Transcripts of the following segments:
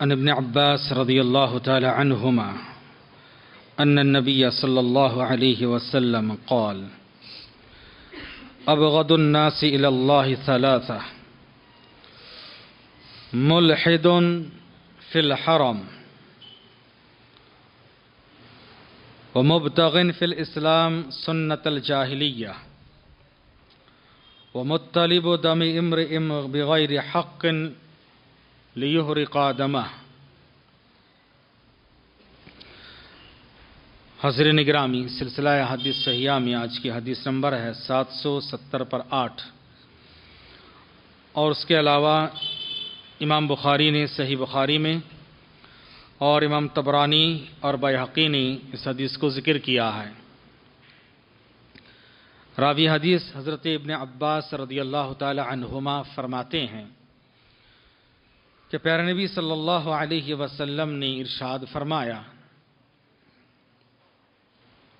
عن ابن عباس رضي الله تعالى عنهما أن النبي صلى الله عليه وسلم قال أبغض الناس إلى الله ثلاثة ملحد في الحرم ومبتغ في الإسلام سنة الجاهلية ومطلب دم امرئ بغير حق लियहरिक दमा हजर निगरामी सिलसिला हदीस सहिया में आज की हदीस नंबर है सात सौ सत्तर पर आठ और उसके अलावा इमाम बुखारी ने सही बुखारी में और इमाम तबरानी और बैहकी ने इस हदीस को ज़िक्र किया है रावी हदीस हज़रत इबन अब्बास रदी अल्लाह तुमा फरमाते हैं कि प्यारे नबी सल्लल्लाहु अलैहि वसल्लम ने इरशाद फरमाया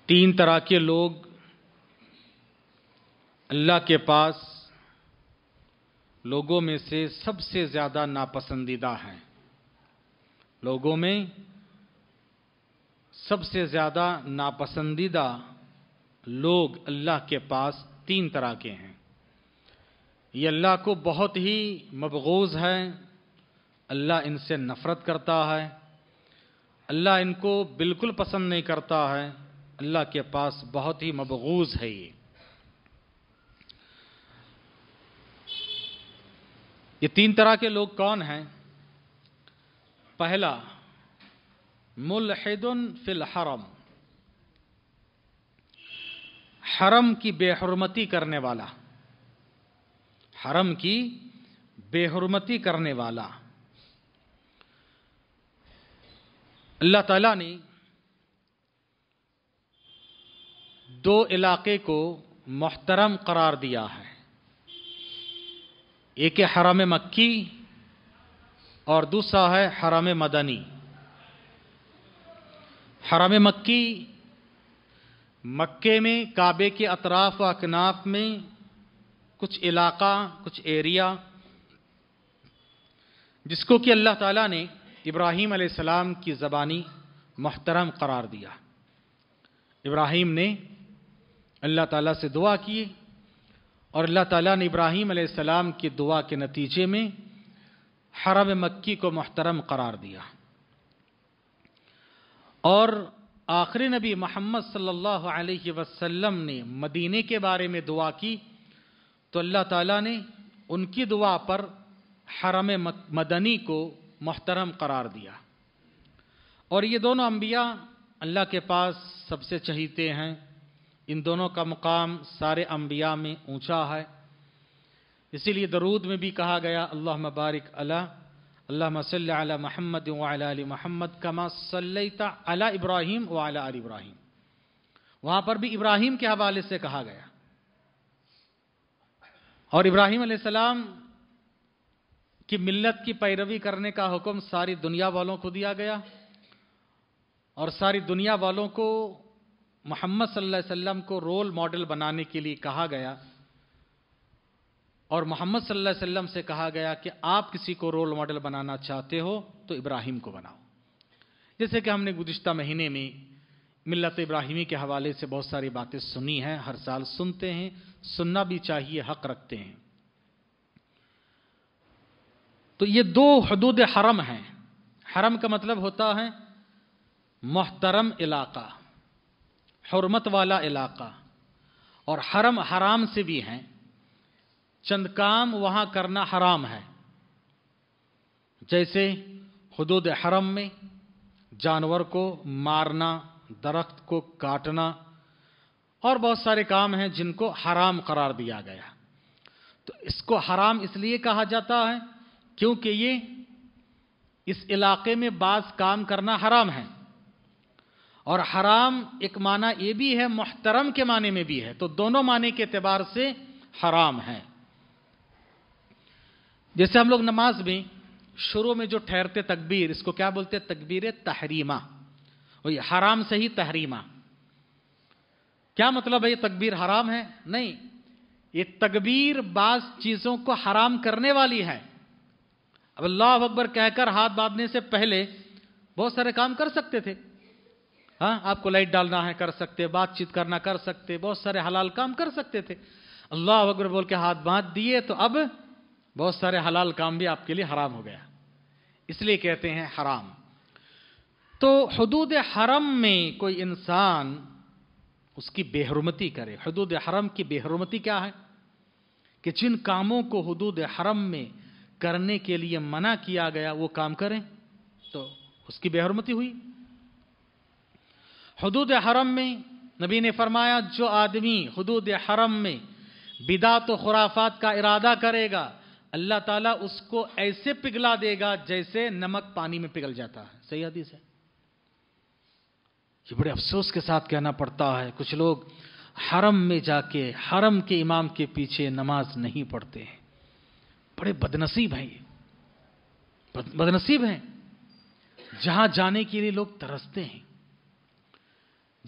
तीन तरह के लोग अल्लाह के पास लोगों में से सबसे ज़्यादा नापसंदीदा हैं लोगों में सबसे ज़्यादा नापसंदीदा लोग अल्लाह के पास तीन तरह के हैं ये अल्लाह को बहुत ही मबगोज है अल्लाह इनसे नफ़रत करता है अल्लाह इनको बिल्कुल पसंद नहीं करता है अल्लाह के पास बहुत ही मबगूज़ है ये ये तीन तरह के लोग कौन हैं पहला मुलहदन फिल हरम हरम की बेहरमती करने वाला हरम की बेहरमती करने वाला अल्लाह ताला ने दो इलाके को मोहतरम करार दिया है एक है हराम मक्की और दूसरा है हराम मदनी हराम मक्की मक्के में काबे के अतराफ़ व अकनाफ में कुछ इलाका कुछ एरिया जिसको कि अल्लाह ताला ने इब्राहीम आसमाम की ज़बानी मोहतरम करार दिया इब्राहीम ने अल्लाह ताला से दुआ की और अल्लाह ताला ने इब्राहीम आसमाम की दुआ के नतीजे में हरम मक्की को महतरम करार दिया और आखिरी नबी मोहम्मद सल्लल्लाहु अलैहि वसल्लम ने मदीने के बारे में दुआ की तो अल्लाह ताला ने उनकी दुआ पर हरम मदनी को मोहतरम करार दिया और ये दोनों अम्बिया अल्लाह के पास सबसे चहीते हैं इन दोनों का मुकाम सारे अम्बिया में ऊँचा है इसीलिए दरूद में भी कहा गया अल्लाह मबारक अला अल्लाह मसल अला महमद वाली महमद का सल्लता अला इब्राहिम वाला अल इब्राहिम वहाँ पर भी इब्राहिम के हवाले से कहा गया और इब्राहिम सलाम कि मिल्लत की पैरवी करने का हुक्म सारी दुनिया वालों को दिया गया और सारी दुनिया वालों को मोहम्मद सल्लल्लाहु अलैहि वसल्लम को रोल मॉडल बनाने के लिए कहा गया और मोहम्मद सल्लल्लाहु अलैहि वसल्लम से कहा गया कि आप किसी को रोल मॉडल बनाना चाहते हो तो इब्राहिम को बनाओ जैसे कि हमने गुज्त महीने में मिल्लत इब्राहिमी के हवाले से बहुत सारी बातें सुनी हैं हर साल सुनते हैं सुनना भी चाहिए हक रखते हैं तो ये दो हदूद हरम हैं हरम का मतलब होता है मोहतरम इलाका हरमत वाला इलाका और हरम हराम से भी हैं चंद काम वहाँ करना हराम है जैसे हदूद हरम में जानवर को मारना दरख्त को काटना और बहुत सारे काम हैं जिनको हराम करार दिया गया तो इसको हराम इसलिए कहा जाता है क्योंकि ये इस इलाके में बाज काम करना हराम है और हराम एक माना ये भी है मोहतरम के माने में भी है तो दोनों माने के अतबार से हराम है जैसे हम लोग नमाज में शुरू में जो ठहरते तकबीर इसको क्या बोलते हैं तकबीर तहरीमा वही हराम से ही तहरीमा क्या मतलब है ये तकबीर हराम है नहीं ये तकबीर बाज चीज़ों को हराम करने वाली है अब अल्लाह अकबर कहकर हाथ बांधने से पहले बहुत सारे काम कर सकते थे हाँ आपको लाइट डालना है कर सकते बातचीत करना कर सकते बहुत सारे हलाल काम कर सकते थे अल्लाह अकबर बोल के हाथ बांध दिए तो अब बहुत सारे हलाल काम भी आपके लिए हराम हो गया इसलिए कहते हैं हराम तो हदूद हरम में कोई इंसान उसकी बेहरमती करे हदूद हरम की बेहरमती क्या है कि जिन कामों को हदूद हरम में करने के लिए मना किया गया वो काम करें तो उसकी बेहरमती हुई हदूद हरम में नबी ने फरमाया जो आदमी हदूद हरम में बिदा तो खुराफात का इरादा करेगा अल्लाह ताला उसको ऐसे पिघला देगा जैसे नमक पानी में पिघल जाता है सही हदीस है ये बड़े अफसोस के साथ कहना पड़ता है कुछ लोग हरम में जाके हरम के इमाम के पीछे नमाज नहीं पढ़ते हैं बड़े बदनसीब हैं ये बदनसीब हैं जहां जाने के लिए लोग तरसते हैं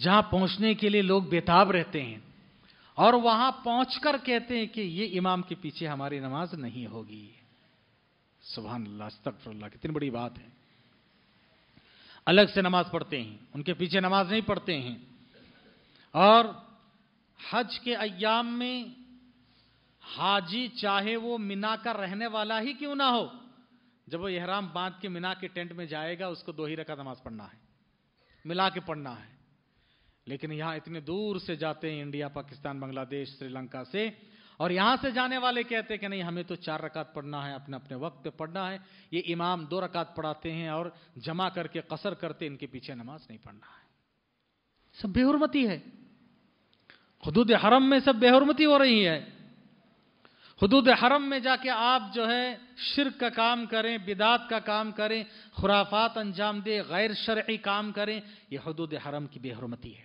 जहां पहुंचने के लिए लोग बेताब रहते हैं और वहां पहुंचकर कहते हैं कि ये इमाम के पीछे हमारी नमाज नहीं होगी सुबह अल्लाह कितनी बड़ी बात है अलग से नमाज पढ़ते हैं उनके पीछे नमाज नहीं पढ़ते हैं और हज के अयाम में हाजी चाहे वो मीना का रहने वाला ही क्यों ना हो जब वो एहराम बांध के मीना के टेंट में जाएगा उसको दो ही रखा नमाज पढ़ना है मिला के पढ़ना है लेकिन यहां इतने दूर से जाते हैं इंडिया पाकिस्तान बांग्लादेश श्रीलंका से और यहां से जाने वाले कहते हैं कि नहीं हमें तो चार रकात पढ़ना है अपने अपने वक्त पे पढ़ना है ये इमाम दो रकात पढ़ाते हैं और जमा करके कसर करते इनके पीछे नमाज नहीं पढ़ना है सब बेहरमती है खुदूद हरम में सब बेहरमती हो रही है हदूद हरम में जाके आप जो है शिरक का काम करें बिदात का काम करें खुराफात अंजाम दे गैर शर्य काम करें यह हदूद हरम की बेहरमती है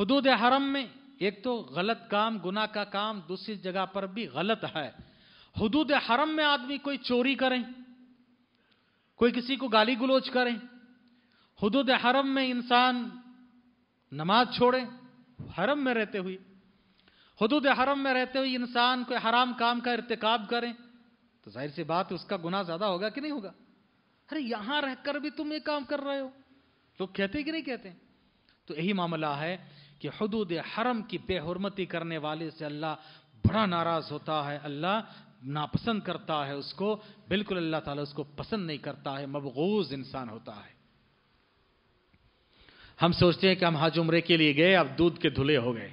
हदूद हरम में एक तो गलत काम गुना का काम दूसरी जगह पर भी गलत है हदूद हरम में आदमी कोई चोरी करें कोई किसी को गाली गलोच करें हदूद हरम में इंसान नमाज छोड़े हरम में रहते हुए हदूद हरम में रहते हुए इंसान कोई हराम काम का इरतकब करें तो जाहिर सी बात उसका गुना ज़्यादा होगा कि नहीं होगा अरे यहाँ रहकर भी तुम ये काम कर रहे हो लोग कहते कि नहीं कहते तो यही मामला है कि हदूद हरम की बेहरमती करने वाले से अल्लाह बड़ा नाराज़ होता है अल्लाह नापसंद करता है उसको बिल्कुल अल्लाह ताला उसको पसंद नहीं करता है मबगूज इंसान होता है हम सोचते हैं कि हम हज उम्रे के लिए गए अब दूध के धुले हो गए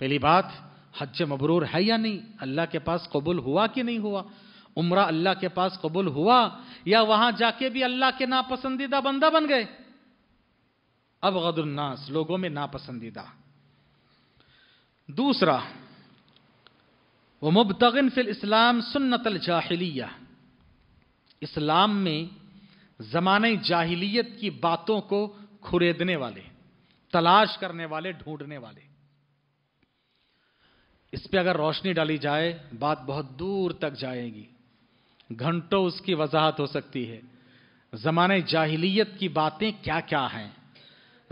पहली बात हज मबरूर है या नहीं अल्लाह के पास कबूल हुआ कि नहीं हुआ उम्र अल्लाह के पास कबूल हुआ या वहां जाके भी अल्लाह के नापसंदीदा बंदा बन गए अब गदुलनास लोगों में नापसंदीदा दूसरा वो मुबतगिन फिल इस्लाम सुन्नतल जाहिलिया इस्लाम में ज़माने जाहिलियत की बातों को खुरेदने वाले तलाश करने वाले ढूंढने वाले इस पर अगर रोशनी डाली जाए बात बहुत दूर तक जाएगी घंटों उसकी वजाहत हो सकती है ज़माने जाहिलियत की बातें क्या क्या हैं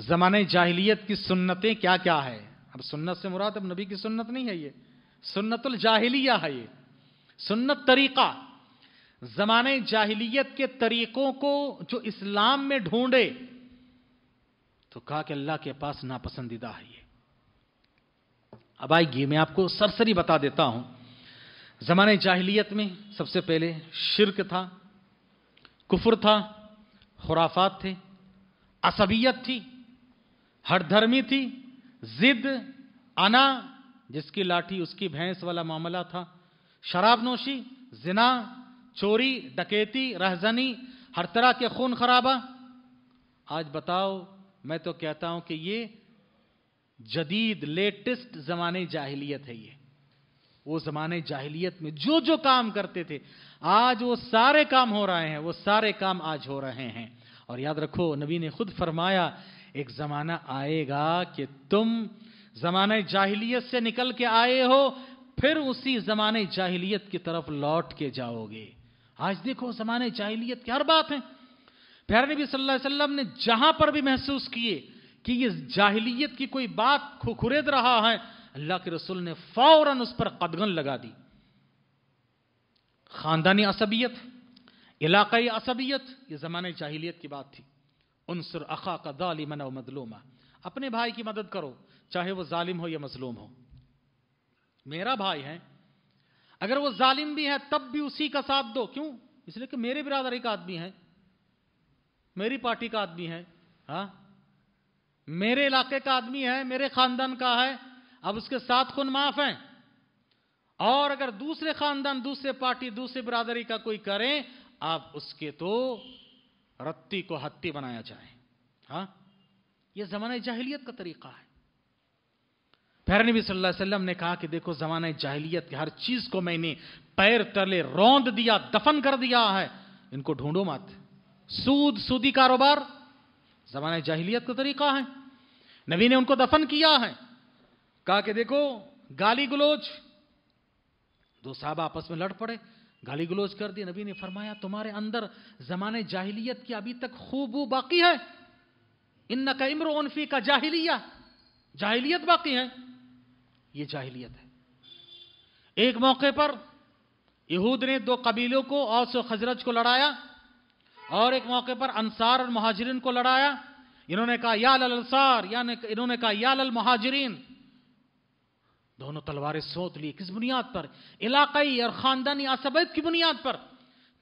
ज़माने जाहिलियत की सुन्नतें क्या क्या है अब सुन्नत से मुराद अब नबी की सुन्नत नहीं है ये सुन्नतुल जाहिलिया है ये सुन्नत तरीक़ा ज़माने जाहिलियत के तरीक़ों को जो इस्लाम में ढूंढे तो कहा कि अल्लाह के पास नापसंदीदा है ये अब आइए मैं आपको सरसरी बता देता हूं ज़माने जाहिलियत में सबसे पहले शिरक था कुफर था खुराफात थे असबियत थी हरधर्मी थी जिद आना जिसकी लाठी उसकी भैंस वाला मामला था शराब नोशी जिना चोरी डकैती रहजनी हर तरह के खून खराबा आज बताओ मैं तो कहता हूं कि ये जदीद लेटेस्ट ज़माने जाहिलियत है ये वो ज़माने जाहिलियत में जो जो काम करते थे आज वो सारे काम हो रहे हैं वो सारे काम आज हो रहे हैं और याद रखो नबी ने खुद फरमाया एक ज़माना आएगा कि तुम ज़माने जाहिलियत से निकल के आए हो फिर उसी ज़माने जाहिलियत की तरफ लौट के जाओगे आज देखो ज़माने जाहिलियत की हर बात है प्यारे नबी सल्लल्लाहु अलैहि वसल्लम ने जहां पर भी महसूस किए कि ये जाहिलियत की कोई बात खुखुरेद रहा है अल्लाह के रसूल ने फौरन उस पर कदगन लगा दी खानदानी असबियत इलाकाई असबियत ये ज़माने जाहिलियत की बात थी उनसर अखा का दालिमन व मजलूमा अपने भाई की मदद करो चाहे वो जालिम हो या मजलूम हो मेरा भाई है अगर वो जालिम भी है तब भी उसी का साथ दो क्यों इसलिए कि मेरे बिरादरी का आदमी है मेरी पार्टी का आदमी है हाँ मेरे इलाके का आदमी है मेरे खानदान का है अब उसके साथ खून माफ है और अगर दूसरे खानदान दूसरे पार्टी दूसरे बरादरी का कोई करें आप उसके तो रत्ती को हत्ती बनाया जाए हा यह जमाना जाहिलियत का तरीका है फिर नबी सल्लल्लाहु अलैहि वसल्लम ने कहा कि देखो जमाना जाहिलियत की हर चीज को मैंने पैर तले रौंद दिया दफन कर दिया है इनको ढूंढो मत सूद सूदी कारोबार जमाना जाहिलियत का तरीका है नबी ने उनको दफन किया है कहा कि देखो गाली गलोच दो साहब आपस में लड़ पड़े गाली गलोच कर दी नबी ने फरमाया तुम्हारे अंदर जमाने जाहिलियत की अभी तक खूब बाकी है इन का इम्र उनफी का जाहिलिया जाहिलियत बाकी है ये जाहिलियत है एक मौके पर यहूद ने दो कबीलों को औस खजरज को लड़ाया और एक मौके पर अंसार और महाजरीन को लड़ाया इन्होंने कहा या लल अंसार या इन्होंने कहा या लल महाजरीन दोनों तलवारें सोत ली किस बुनियाद पर इलाकई और खानदानी असबैत की बुनियाद पर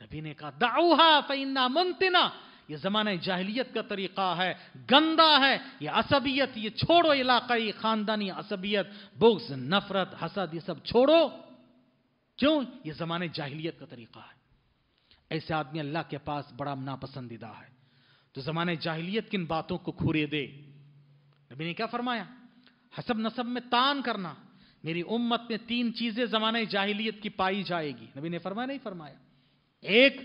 नबी ने कहा दाऊहा फैन्ना मुंतना ये जमाने जाहिलियत का तरीका है गंदा है ये असबियत ये छोड़ो इलाकई खानदानी असबियत बुग्स नफरत हसद ये सब छोड़ो क्यों ये जमाने जाहिलियत का तरीका है ऐसे आदमी अल्लाह के पास बड़ा नापसंदीदा है तो ज़माने जाहिलियत किन बातों को खूरे दे नबी ने क्या फरमाया हसब नसब में तान करना मेरी उम्मत में तीन चीज़ें ज़माने जाहिलियत की पाई जाएगी नबी ने फरमाया नहीं फरमाया एक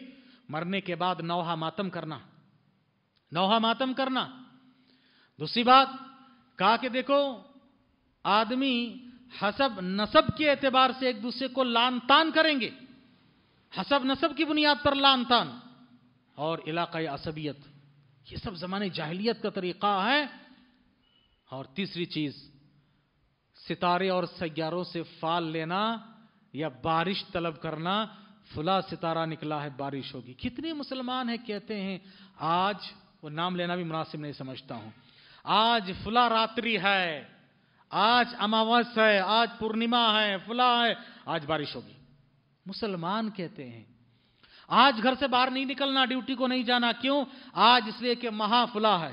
मरने के बाद नौहा मातम करना नौहा मातम करना दूसरी बात कहा कि देखो आदमी हसब नसब के एतबार से एक दूसरे को लान तान करेंगे हसब नसब की बुनियाद पर लान तान और इलाकई असबियत ये सब ज़माने जाहलीत का तरीक़ा है और तीसरी चीज़ सितारे और सैारों से फाल लेना या बारिश तलब करना फुला सितारा निकला है बारिश होगी कितने मुसलमान हैं कहते हैं आज वो नाम लेना भी मुनासिब नहीं समझता हूं आज फुला रात्रि है आज अमावस है आज पूर्णिमा है फुला है आज बारिश होगी मुसलमान कहते हैं आज घर से बाहर नहीं निकलना ड्यूटी को नहीं जाना क्यों आज इसलिए कि महाफुला है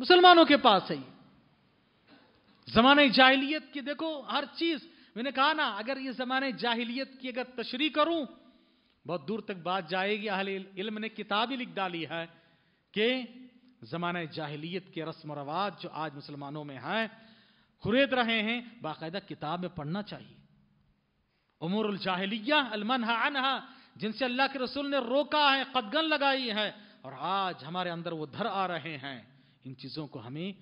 मुसलमानों के पास है जमाने जाहिलियत की देखो हर चीज मैंने कहा ना अगर ये जमाने जाहिलियत की अगर तशरी करूं बहुत दूर तक बात जाएगी अहल इल्म ने किताब ही लिख डाली है कि जमाने जाहिलियत के रस्म रवाज जो आज मुसलमानों में हैं खुरेद रहे हैं बाकायदा किताब में पढ़ना चाहिए उमूर जाहलिया अलमनहा अनहा जिनसे अल्लाह के रसूल ने रोका है कदगन लगाई है और आज हमारे अंदर वो धर आ रहे हैं इन चीज़ों को हमें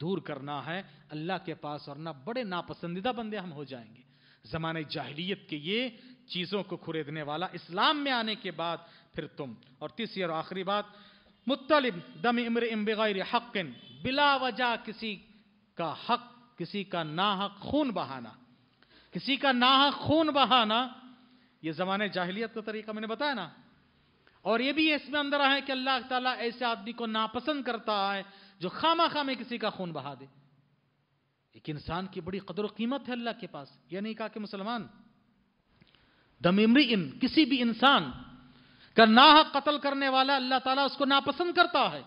दूर करना है अल्लाह के पास और ना बड़े नापसंदीदा बंदे हम हो जाएंगे ज़माने जाहलीत के ये चीज़ों को खुरेदने वाला इस्लाम में आने के बाद फिर तुम और तीसरी और आखिरी बात मुतलिब दम इमर इम बग़ैर हक़ बिला वजह किसी का हक किसी का ना हक खून बहाना किसी का ना खून बहाना ये जमाने जाहिलियत का तरीका मैंने बताया ना और ये भी इसमें अंदर आया कि अल्लाह ताला ऐसे आदमी को नापसंद करता है जो खामा खामे किसी का खून बहा दे एक इंसान की बड़ी कदर कीमत है अल्लाह के पास यह नहीं कहा कि मुसलमान दमिमरी इन किसी भी इंसान का नाह कत्ल करने वाला अल्लाह ताला उसको नापसंद करता है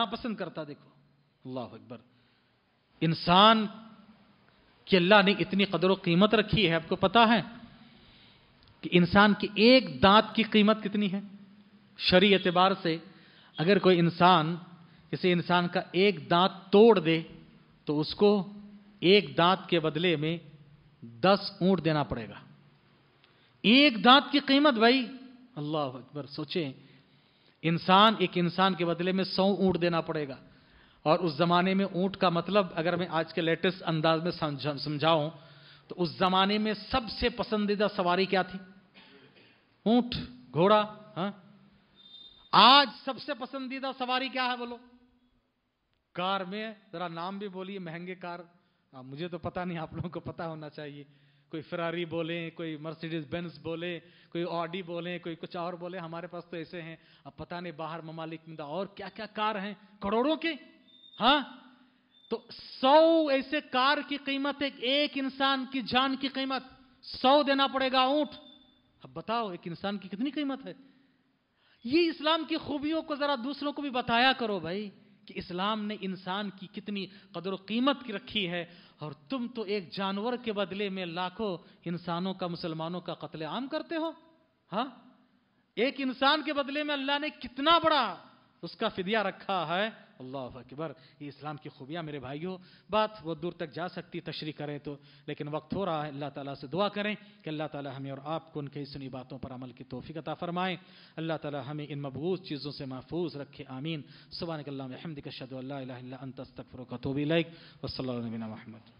नापसंद करता देखो अल्लाह अकबर इंसान कि अल्लाह ने इतनी कदर कीमत रखी है आपको पता है कि इंसान की एक दांत की कीमत कितनी है शरी एतबार से अगर कोई इंसान किसी इंसान का एक दांत तोड़ दे तो उसको एक दांत के बदले में दस ऊँट देना पड़ेगा एक दांत की कीमत भाई अल्लाह अकबर सोचें इंसान एक इंसान के बदले में सौ ऊँट देना पड़ेगा और उस ज़माने में ऊंट का मतलब अगर मैं आज के लेटेस्ट अंदाज में समझाऊं तो उस ज़माने में सबसे पसंदीदा सवारी क्या थी ऊंट घोड़ा हाँ? आज सबसे पसंदीदा सवारी क्या है बोलो कार में ज़रा नाम भी बोलिए महंगे कार आ, हाँ, मुझे तो पता नहीं आप लोगों को पता होना चाहिए कोई फरारी बोले कोई मर्सिडीज बेंस बोले कोई ऑडी बोले कोई कुछ और बोले हमारे पास तो ऐसे हैं अब पता नहीं बाहर ममालिक में और क्या क्या कार हैं करोड़ों के हाँ तो सौ ऐसे कार की कीमत एक एक इंसान की जान की कीमत सौ देना पड़ेगा ऊंट अब बताओ एक इंसान की कितनी कीमत है ये इस्लाम की खूबियों को जरा दूसरों को भी बताया करो भाई कि इस्लाम ने इंसान की कितनी कदर कीमत की रखी है और तुम तो एक जानवर के बदले में लाखों इंसानों का मुसलमानों का कत्ले आम करते हो हा? एक इंसान के बदले में अल्लाह ने कितना बड़ा उसका फिदिया रखा है अल्लाह अकबर ये इस्लाम की खूबियाँ मेरे भाइयों बात बहुत दूर तक जा सकती तशरी करें तो लेकिन वक्त हो रहा है अल्लाह ताला से दुआ करें कि अल्लाह ताला हमें और आपको उनके सुनी बातों पर अमल की तोफ़ी अता फ़रमाएँ अल्लाह ताला हमें इन मबूज चीज़ों से महफूज रखे आमीन सुबह अल्लाह महमद कशद अल्लाह तो भी लाइक वसल महमद